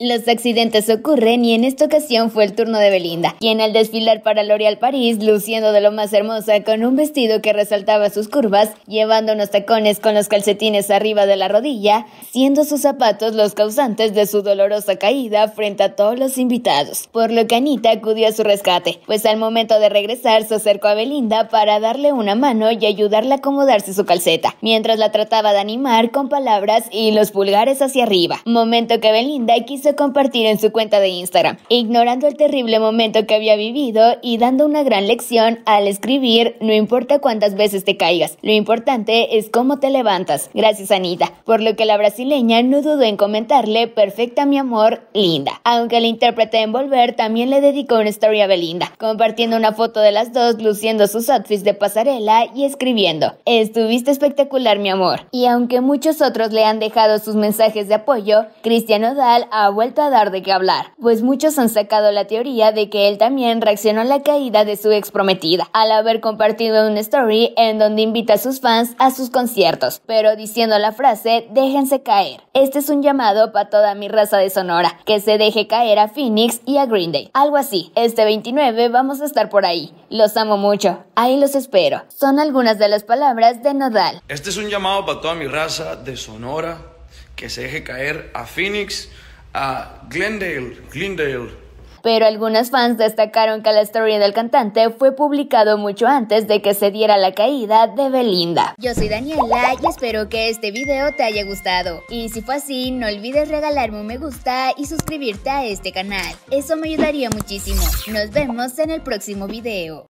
Los accidentes ocurren y en esta ocasión fue el turno de Belinda, quien al desfilar para L'Oréal París, luciendo de lo más hermosa con un vestido que resaltaba sus curvas, llevando unos tacones con los calcetines arriba de la rodilla, siendo sus zapatos los causantes de su dolorosa caída frente a todos los invitados, por lo que Anita acudió a su rescate, pues al momento de regresar se acercó a Belinda para darle una mano y ayudarla a acomodarse su calceta, mientras la trataba de animar con palabras y los pulgares hacia arriba, momento que Belinda quiso compartir en su cuenta de Instagram, ignorando el terrible momento que había vivido y dando una gran lección al escribir, no importa cuántas veces te caigas, lo importante es cómo te levantas. Gracias Anita, por lo que la brasileña no dudó en comentarle, perfecta mi amor, linda. Aunque la intérprete en volver también le dedicó una historia a Belinda, compartiendo una foto de las dos luciendo sus outfits de pasarela y escribiendo, estuviste espectacular mi amor. Y aunque muchos otros le han dejado sus mensajes de apoyo, Cristiano Dal ha vuelto a dar de qué hablar, pues muchos han sacado la teoría de que él también reaccionó a la caída de su ex prometida, al haber compartido una story en donde invita a sus fans a sus conciertos, pero diciendo la frase déjense caer. Este es un llamado para toda mi raza de Sonora, que se deje caer a Phoenix y a Green Day. Algo así, este 29 vamos a estar por ahí. Los amo mucho, ahí los espero. Son algunas de las palabras de Nodal. Este es un llamado para toda mi raza de Sonora, que se deje caer a Phoenix a Glendale, Glendale. Pero algunas fans destacaron que la historia del cantante fue publicado mucho antes de que se diera la caída de Belinda. Yo soy Daniela y espero que este video te haya gustado. Y si fue así, no olvides regalarme un me gusta y suscribirte a este canal. Eso me ayudaría muchísimo. Nos vemos en el próximo video.